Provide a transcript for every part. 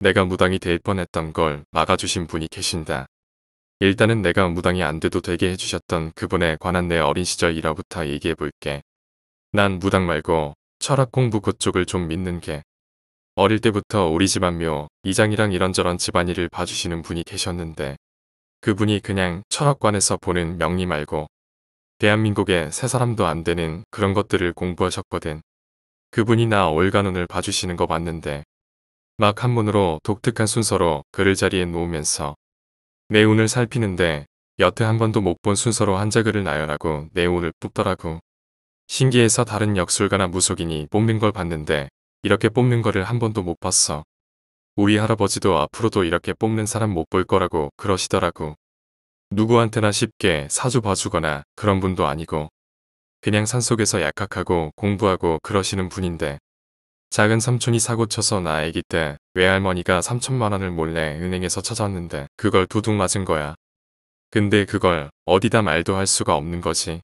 내가 무당이 될 뻔했던 걸 막아주신 분이 계신다. 일단은 내가 무당이 안 돼도 되게 해주셨던 그분에 관한 내 어린 시절 일화부터 얘기해볼게. 난 무당 말고 철학 공부 그쪽을 좀 믿는 게 어릴 때부터 우리 집안 묘, 이장이랑 이런저런 집안일을 봐주시는 분이 계셨는데 그분이 그냥 철학관에서 보는 명리 말고 대한민국의 세 사람도 안 되는 그런 것들을 공부하셨거든. 그분이 나 월간운을 봐주시는 거 봤는데 막 한문으로 독특한 순서로 글을 자리에 놓으면서 내 운을 살피는데 여태 한 번도 못 본 순서로 한자 글을 나열하고 내 운을 뽑더라고. 신기해서 다른 역술가나 무속인이 뽑는 걸 봤는데 이렇게 뽑는 거를 한 번도 못 봤어. 우리 할아버지도 앞으로도 이렇게 뽑는 사람 못 볼 거라고 그러시더라고. 누구한테나 쉽게 사주 봐주거나 그런 분도 아니고 그냥 산속에서 약학하고 공부하고 그러시는 분인데 작은 삼촌이 사고쳐서 나 아기 때 외할머니가 3천만 원을 몰래 은행에서 찾았는데 그걸 도둑 맞은 거야. 근데 그걸 어디다 말도 할 수가 없는 거지.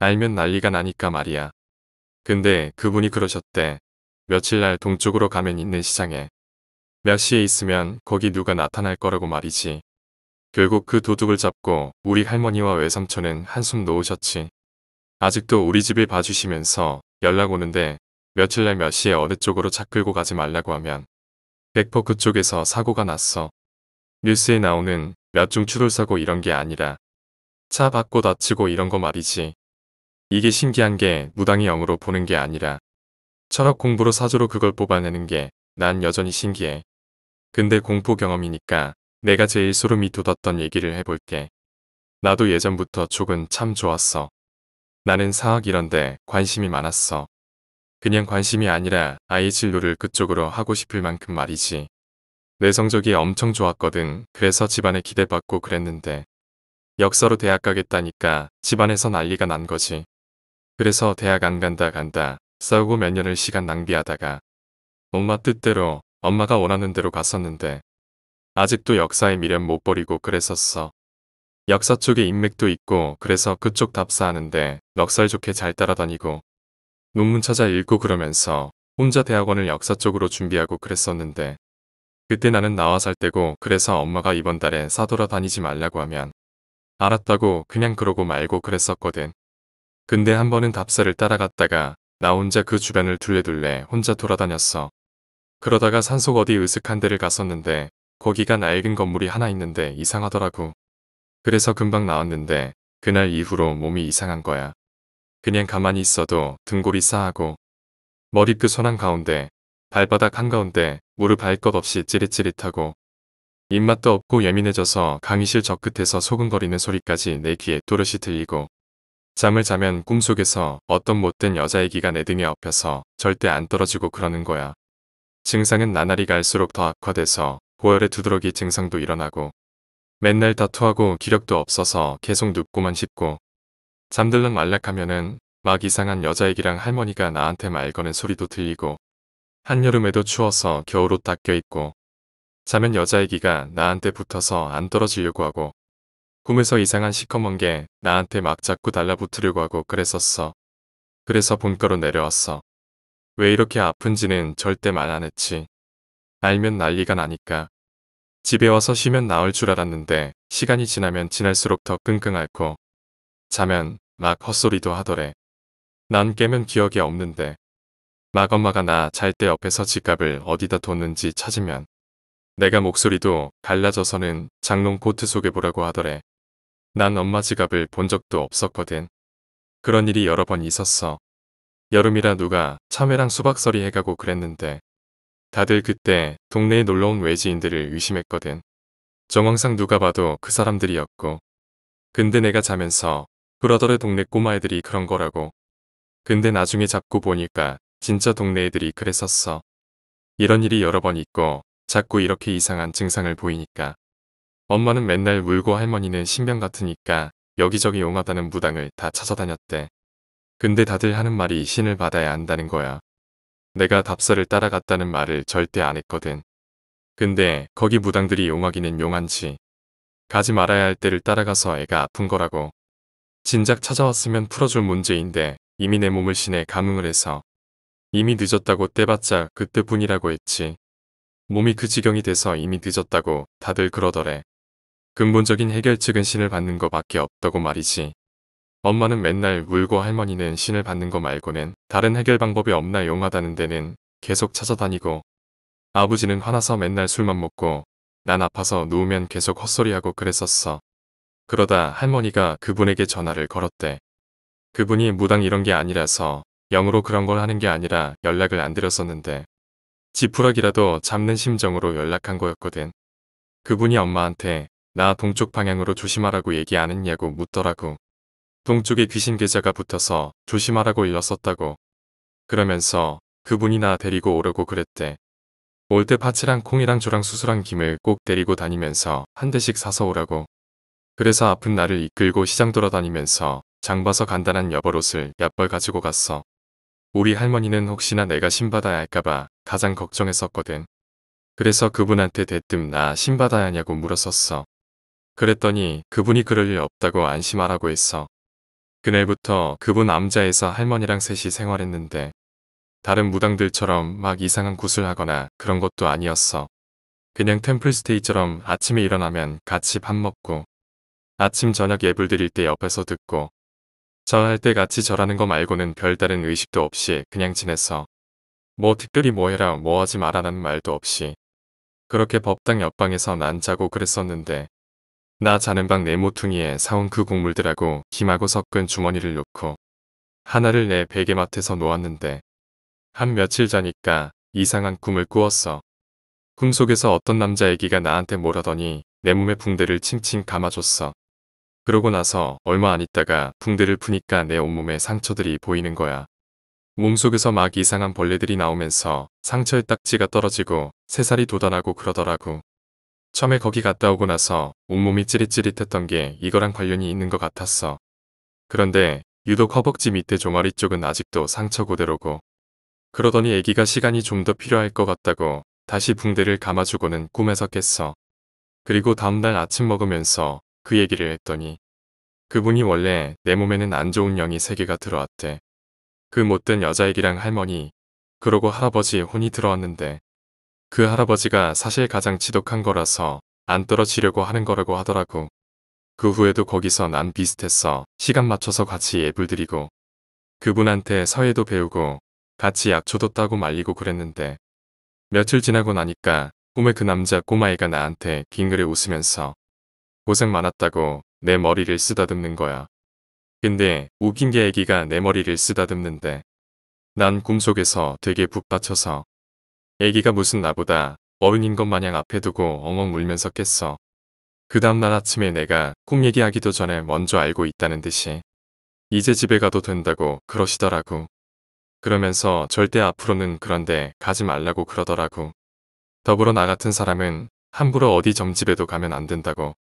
알면 난리가 나니까 말이야. 근데 그분이 그러셨대. 며칠 날 동쪽으로 가면 있는 시장에 몇 시에 있으면 거기 누가 나타날 거라고 말이지. 결국 그 도둑을 잡고 우리 할머니와 외삼촌은 한숨 놓으셨지. 아직도 우리 집에 봐주시면서 연락 오는데 며칠 날 몇 시에 어느 쪽으로 차 끌고 가지 말라고 하면 백0 그쪽에서 사고가 났어. 뉴스에 나오는 몇 중 추돌사고 이런 게 아니라 차 받고 다치고 이런 거 말이지. 이게 신기한 게 무당이 영으로 보는 게 아니라 철학 공부로 사조로 그걸 뽑아내는 게 난 여전히 신기해. 근데 공포 경험이니까 내가 제일 소름이 돋았던 얘기를 해볼게. 나도 예전부터 쪽은 참 좋았어. 나는 사학 이런데 관심이 많았어. 그냥 관심이 아니라 아이 진로를 그쪽으로 하고 싶을 만큼 말이지. 내 성적이 엄청 좋았거든. 그래서 집안에 기대받고 그랬는데. 역사로 대학 가겠다니까 집안에서 난리가 난 거지. 그래서 대학 안 간다 간다 싸우고 몇 년을 시간 낭비하다가 엄마 뜻대로 엄마가 원하는 대로 갔었는데 아직도 역사의 미련 못 버리고 그랬었어. 역사 쪽에 인맥도 있고 그래서 그쪽 답사하는데 넉살 좋게 잘 따라다니고 논문 찾아 읽고 그러면서 혼자 대학원을 역사 쪽으로 준비하고 그랬었는데 그때 나는 나와 살 때고 그래서 엄마가 이번 달에 사돌아 다니지 말라고 하면 알았다고 그냥 그러고 말고 그랬었거든. 근데 한 번은 답사를 따라갔다가 나 혼자 그 주변을 둘레둘레 혼자 돌아다녔어. 그러다가 산속 어디 으슥한 데를 갔었는데 거기가 낡은 건물이 하나 있는데 이상하더라고. 그래서 금방 나왔는데 그날 이후로 몸이 이상한 거야. 그냥 가만히 있어도 등골이 싸하고 머리끝 손한 가운데 발바닥 한가운데 무릎 알것 없이 찌릿찌릿하고 입맛도 없고 예민해져서 강의실 저 끝에서 소근거리는 소리까지 내 귀에 또렷이 들리고 잠을 자면 꿈속에서 어떤 못된 여자 얘기가 내 등에 엎혀서 절대 안 떨어지고 그러는 거야. 증상은 나날이 갈수록 더 악화돼서 고열의 두드러기 증상도 일어나고 맨날 다투하고 기력도 없어서 계속 눕고만 싶고 잠들는 말락하면은 막 이상한 여자 얘기랑 할머니가 나한테 말 거는 소리도 들리고 한여름에도 추워서 겨울옷 닦여있고 자면 여자 얘기가 나한테 붙어서 안 떨어지려고 하고 꿈에서 이상한 시커먼 게 나한테 막 자꾸 달라붙으려고 하고 그랬었어. 그래서 본거로 내려왔어. 왜 이렇게 아픈지는 절대 말 안 했지. 알면 난리가 나니까. 집에 와서 쉬면 나을 줄 알았는데 시간이 지나면 지날수록 더 끙끙 앓고 자면 막 헛소리도 하더래. 난 깨면 기억이 없는데. 막 엄마가 나 잘 때 옆에서 지갑을 어디다 뒀는지 찾으면 내가 목소리도 갈라져서는 장롱 코트 속에 보라고 하더래. 난 엄마 지갑을 본 적도 없었거든. 그런 일이 여러 번 있었어. 여름이라 누가 참외랑 수박서리 해가고 그랬는데 다들 그때 동네에 놀러온 외지인들을 의심했거든. 정황상 누가 봐도 그 사람들이었고 근데 내가 자면서 그러더래 동네 꼬마애들이 그런 거라고. 근데 나중에 잡고 보니까 진짜 동네 애들이 그랬었어. 이런 일이 여러 번 있고 자꾸 이렇게 이상한 증상을 보이니까. 엄마는 맨날 울고 할머니는 신병 같으니까 여기저기 용하다는 무당을 다 찾아다녔대. 근데 다들 하는 말이 신을 받아야 한다는 거야. 내가 답사를 따라갔다는 말을 절대 안 했거든. 근데 거기 무당들이 용하기는 용한지 가지 말아야 할 때를 따라가서 애가 아픈 거라고. 진작 찾아왔으면 풀어줄 문제인데 이미 내 몸을 신에 감응을 해서 이미 늦었다고 때봤자 그때뿐이라고 했지. 몸이 그 지경이 돼서 이미 늦었다고 다들 그러더래. 근본적인 해결책은 신을 받는 거밖에 없다고 말이지. 엄마는 맨날 울고 할머니는 신을 받는 거 말고는 다른 해결 방법이 없나 용하다는 데는 계속 찾아다니고 아버지는 화나서 맨날 술만 먹고 난 아파서 누우면 계속 헛소리하고 그랬었어. 그러다 할머니가 그분에게 전화를 걸었대. 그분이 무당 이런 게 아니라서 영으로 그런 걸 하는 게 아니라 연락을 안 드렸었는데 지푸라기라도 잡는 심정으로 연락한 거였거든. 그분이 엄마한테 나 동쪽 방향으로 조심하라고 얘기 안 했냐고 묻더라고. 동쪽에 귀신 계좌가 붙어서 조심하라고 일렀었다고. 그러면서 그분이 나 데리고 오려고 그랬대. 올 때 파츠랑 콩이랑 조랑 수수랑 김을 꼭 데리고 다니면서 한 대씩 사서 오라고. 그래서 아픈 나를 이끌고 시장 돌아다니면서 장봐서 간단한 여벌옷을 얕벌 가지고 갔어. 우리 할머니는 혹시나 내가 신받아야 할까봐 가장 걱정했었거든. 그래서 그분한테 대뜸 나 신받아야 하냐고 물었었어. 그랬더니 그분이 그럴 일 없다고 안심하라고 했어. 그날부터 그분 암자에서 할머니랑 셋이 생활했는데 다른 무당들처럼 막 이상한 구슬 하거나 그런 것도 아니었어. 그냥 템플스테이처럼 아침에 일어나면 같이 밥 먹고 아침 저녁 예불 드릴 때 옆에서 듣고 절할 때 같이 절하는 거 말고는 별다른 의식도 없이 그냥 지내서 뭐 특별히 뭐 해라 뭐 하지 말아라는 말도 없이 그렇게 법당 옆방에서 난 자고 그랬었는데 나 자는 방 내 모퉁이에 사온 그 곡물들하고 김하고 섞은 주머니를 놓고 하나를 내 베개맡에서 놓았는데 한 며칠 자니까 이상한 꿈을 꾸었어. 꿈속에서 어떤 남자 애기가 나한테 뭐라더니 내 몸에 붕대를 칭칭 감아줬어. 그러고 나서 얼마 안 있다가 붕대를 푸니까 내 온몸에 상처들이 보이는 거야. 몸속에서 막 이상한 벌레들이 나오면서 상처에 딱지가 떨어지고 새살이 돋아나고 그러더라고. 처음에 거기 갔다 오고 나서 온몸이 찌릿찌릿했던 게 이거랑 관련이 있는 것 같았어. 그런데 유독 허벅지 밑에 종아리 쪽은 아직도 상처 고대로고. 그러더니 아기가 시간이 좀 더 필요할 것 같다고 다시 붕대를 감아주고는 꿈에서 깼어. 그리고 다음날 아침 먹으면서 그 얘기를 했더니 그분이 원래 내 몸에는 안 좋은 영이 세 개가 들어왔대. 그 못된 여자애기랑 할머니, 그러고 할아버지의 혼이 들어왔는데 그 할아버지가 사실 가장 지독한 거라서 안 떨어지려고 하는 거라고 하더라고. 그 후에도 거기서 난 비슷했어. 시간 맞춰서 같이 예불 드리고 그분한테 서예도 배우고 같이 약초도 따고 말리고 그랬는데 며칠 지나고 나니까 꿈에 그 남자 꼬마애가 나한테 빙그레 웃으면서 고생 많았다고 내 머리를 쓰다듬는 거야. 근데 웃긴 게 애기가 내 머리를 쓰다듬는데 난 꿈속에서 되게 북받쳐서 애기가 무슨 나보다 어른인 것 마냥 앞에 두고 엉엉 울면서 깼어. 그 다음날 아침에 내가 꿈 얘기하기도 전에 먼저 알고 있다는 듯이 이제 집에 가도 된다고 그러시더라고. 그러면서 절대 앞으로는 그런데 가지 말라고 그러더라고. 더불어 나 같은 사람은 함부로 어디 점집에도 가면 안 된다고.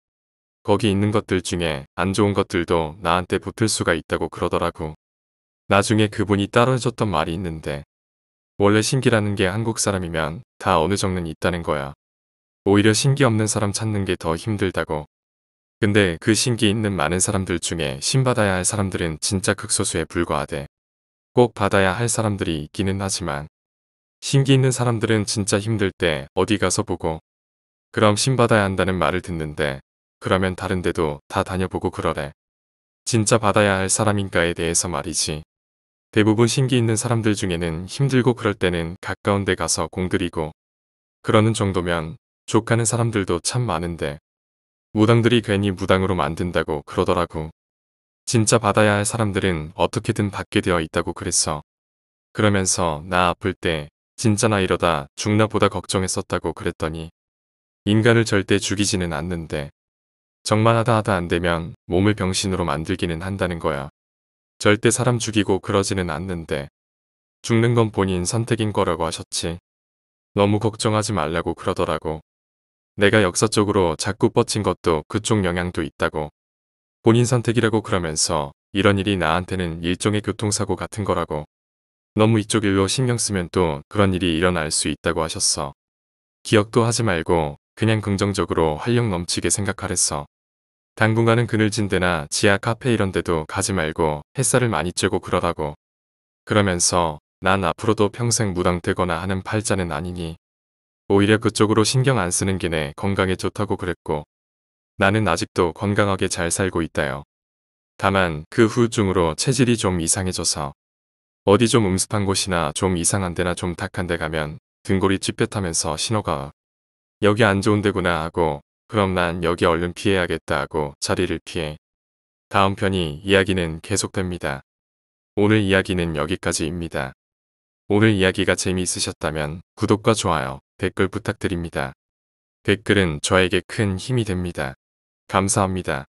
거기 있는 것들 중에 안 좋은 것들도 나한테 붙을 수가 있다고 그러더라고. 나중에 그분이 따로 해줬던 말이 있는데 원래 신기라는 게 한국 사람이면 다 어느 정도는 있다는 거야. 오히려 신기 없는 사람 찾는 게 더 힘들다고. 근데 그 신기 있는 많은 사람들 중에 신받아야 할 사람들은 진짜 극소수에 불과하대. 꼭 받아야 할 사람들이 있기는 하지만 신기 있는 사람들은 진짜 힘들 때 어디 가서 보고 그럼 신받아야 한다는 말을 듣는데 그러면 다른 데도 다 다녀보고 그러래. 진짜 받아야 할 사람인가에 대해서 말이지. 대부분 신기 있는 사람들 중에는 힘들고 그럴 때는 가까운 데 가서 공들이고 그러는 정도면 족하는 사람들도 참 많은데 무당들이 괜히 무당으로 만든다고 그러더라고. 진짜 받아야 할 사람들은 어떻게든 받게 되어 있다고 그랬어. 그러면서 나 아플 때 진짜 나 이러다 죽나 보다 걱정했었다고 그랬더니 인간을 절대 죽이지는 않는데 정말 하다 하다 안되면 몸을 병신으로 만들기는 한다는 거야. 절대 사람 죽이고 그러지는 않는데 죽는 건 본인 선택인 거라고 하셨지. 너무 걱정하지 말라고 그러더라고. 내가 역사 적으로 자꾸 뻗친 것도 그쪽 영향도 있다고. 본인 선택이라고 그러면서 이런 일이 나한테는 일종의 교통사고 같은 거라고. 너무 이쪽 일로 신경 쓰면 또 그런 일이 일어날 수 있다고 하셨어. 기억도 하지 말고 그냥 긍정적으로 활력 넘치게 생각하랬어. 당분간은 그늘진 데나 지하 카페 이런 데도 가지 말고 햇살을 많이 쬐고 그러라고. 그러면서 난 앞으로도 평생 무당되거나 하는 팔자는 아니니 오히려 그쪽으로 신경 안 쓰는 게 내 건강에 좋다고 그랬고 나는 아직도 건강하게 잘 살고 있다요. 다만 그 후유증으로 체질이 좀 이상해져서 어디 좀 음습한 곳이나 좀 이상한 데나 좀 탁한 데 가면 등골이 찝뼛하면서 신호가 여기 안 좋은 데구나 하고 그럼 난 여기 얼른 피해야겠다 하고 자리를 피해 다음 편이 이야기는 계속됩니다. 오늘 이야기는 여기까지입니다. 오늘 이야기가 재미있으셨다면 구독과 좋아요, 댓글 부탁드립니다. 댓글은 저에게 큰 힘이 됩니다. 감사합니다.